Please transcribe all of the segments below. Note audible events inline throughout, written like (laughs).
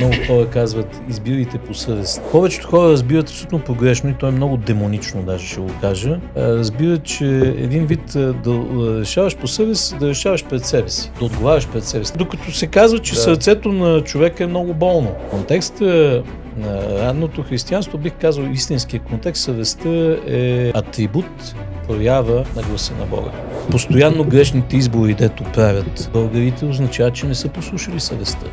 Много хора казват, избивайте по съвест. Повечето хора разбиват абсолютно погрешно и то е много демонично, даже ще го кажа. Разбират, че един вид да решаваш по съвест, да решаваш пред себе си, да отговаряш пред себе си. Докато се казва, че да. сърцето на човека е много болно. Контекстът на ранното християнство, бих казал истинския контекст, съвестта е атрибут, проява на гласа на Бога. Постоянно грешните избори, дето правят българите, означава, че не са послушали съвестта.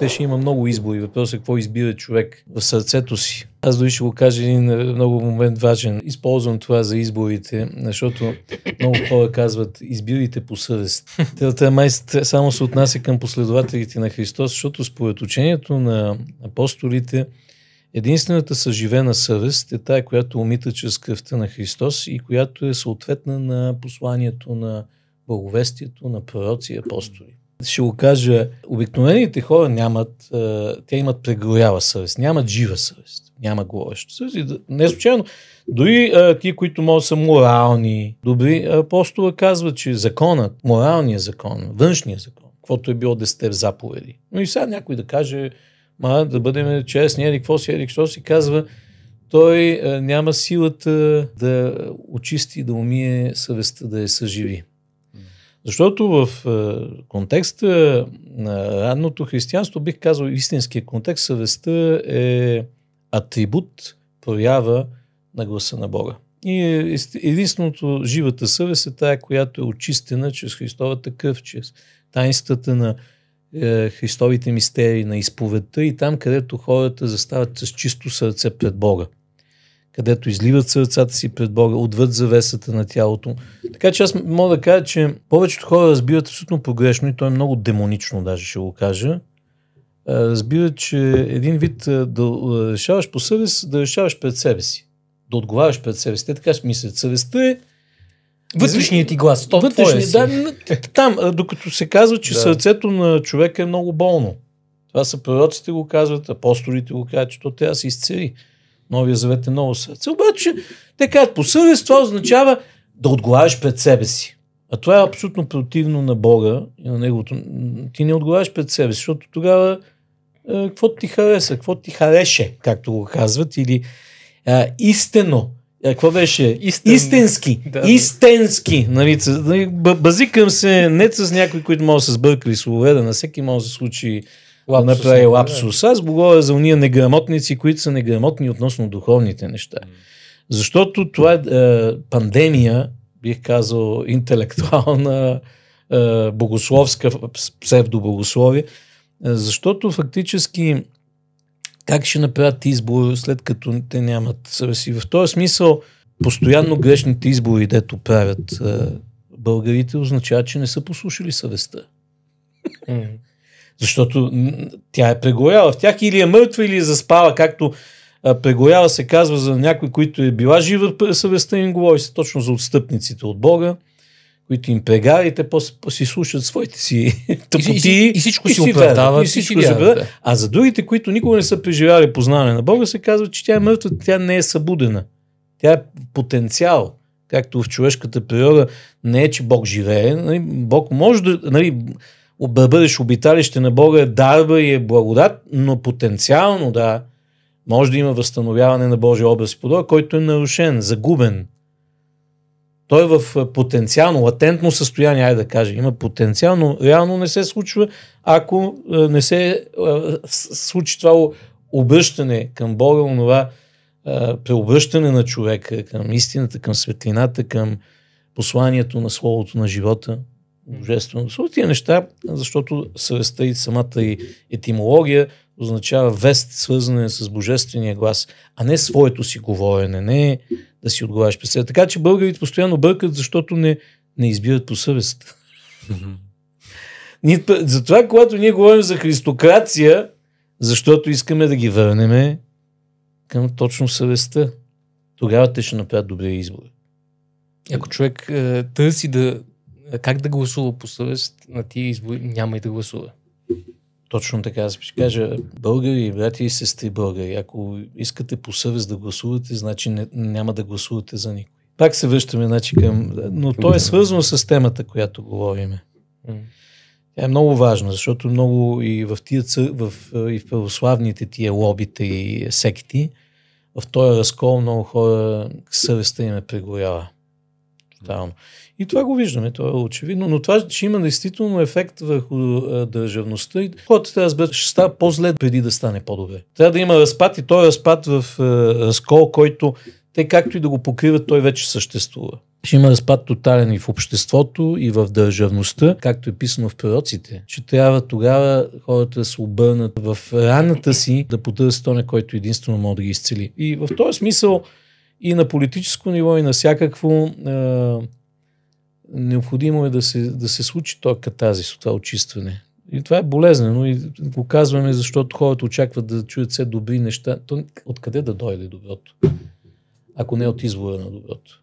Те ще има много избори. Въпросът е какво избира човек в сърцето си. Аз дори ще го кажа един е, много момент важен. Използвам това за изборите, защото много хора казват избирайте по съвест. Теата (laughs) май само се отнася към последователите на Христос, защото според учението на апостолите единствената съживена съвест е тая, която умита чрез кръвта на Христос и която е съответна на посланието на благовестието на пророци и апостоли ще го кажа, обикновените хора нямат, те имат прегорява съвест, нямат жива съвест, няма говорещо съвест. И не случайно, дори ти, които могат са морални, добри, апостола казва, че законът, моралният закон, външният закон, каквото е било в заповеди. Но и сега някой да каже, ма да бъдем честни, или какво си, или какво си, казва, той няма силата да очисти, да умие съвестта, да я е съживи. Защото в е, контекста на ранното християнство, бих казал истинския контекст, съвестта е атрибут, проява на гласа на Бога. И единственото живата съвест е тая, която е очистена чрез Христовата кръв, чрез таинствата на е, Христовите мистерии, на изповедта и там, където хората застават с чисто сърце пред Бога където изливат сърцата си пред Бога, отвъд завесата на тялото. Така че аз мога да кажа, че повечето хора разбират абсолютно погрешно и то е много демонично, даже ще го кажа. Е, разбира, че един вид е, да е, решаваш по съвест, да решаваш пред себе си. Да отговаряш пред себе си. Те така си мислят. Съвестта е Вътрешният ти глас. То вътрешни, си. да, там, докато се казва, че да. сърцето на човека е много болно. Това са пророците го казват, апостолите го казват, че то трябва да се изцели. Новия завет е ново сърце. Обаче те казват по съвест, това означава да отговаряш пред себе си. А това е абсолютно противно на Бога и на Неговото. Ти не отговаряш пред себе си, защото тогава е, какво ти хареса, какво ти хареше, както го казват, или е, истено, Е, какво беше? Истен... Истински. Да, истински. Нали, базикам се не с някои, които може да се сбъркали слове, да на всеки може да се случи да направи лапсус. Аз говоря за уния неграмотници, които са неграмотни относно духовните неща. Защото това е, е, пандемия, бих казал, интелектуална, е, богословска, псевдобогословие, е, защото фактически как ще направят избор, след като те нямат си. В този смисъл, постоянно грешните избори, дето правят е, българите, означава, че не са послушали съвестта. Mm. Защото тя е прегоряла в тях или е мъртва, или е заспала, както прегоряла се казва за някой, който е била жива съвестта им, говори се точно за отстъпниците от Бога, които им прегарите, после си слушат своите си (laughs) тъпоти. И, и, и всичко и си оправдава. И всичко си оправдават. Да. А за другите, които никога не са преживяли познаване на Бога, се казва, че тя е мъртва, тя не е събудена. Тя е потенциал както в човешката природа, не е, че Бог живее. Нали, Бог може да. Нали, да бъдеш обиталище на Бога е дарба и е благодат, но потенциално да, може да има възстановяване на Божия образ и подобие, който е нарушен, загубен. Той е в е, потенциално, латентно състояние, айде да кажа. Има потенциално, реално не се случва, ако е, не се е, случи това обръщане към Бога, онова преобръщане на човека към истината, към светлината, към посланието на Словото на живота – божествено. Са тия неща, защото съвестта и самата и етимология означава вест, свързане с божествения глас, а не своето си говорене, не да си отговаряш през себе. Така че българите постоянно бъркат, защото не, не избират по съвест. затова, когато ние говорим за христокрация, защото искаме да ги върнеме към точно съвестта, тогава те ще направят добри избори. Ако човек е, търси да как да гласува по съвест на тия избори, няма и да гласува. Точно така, аз ще кажа, българи, брати и сестри българи, ако искате по съвест да гласувате, значи не, няма да гласувате за никой. Пак се връщаме значи, към... Но то е свързано с темата, която говориме. Тя е много важна, защото много и в, тия, в, и в православните тия лобите и секти, в този разкол много хора съвестта им е прегорява тотално. И това го виждаме, това е очевидно, но това ще има действително ефект върху държавността и хората трябва да ще става по-зле преди да стане по-добре. Трябва да има разпад и той разпад в разкол, който те както и да го покриват, той вече съществува. Ще има разпад тотален и в обществото, и в държавността, както е писано в пророците, че трябва тогава хората да се обърнат в раната си, да потърсят тоне, който единствено може да ги изцели. И в този смисъл и на политическо ниво, и на всякакво а, необходимо е да се, да се случи този катазис, това очистване. И това е болезнено и го казваме, защото хората очакват да чуят все добри неща. То, откъде да дойде доброто, ако не от извора на доброто?